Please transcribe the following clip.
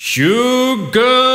Sugar!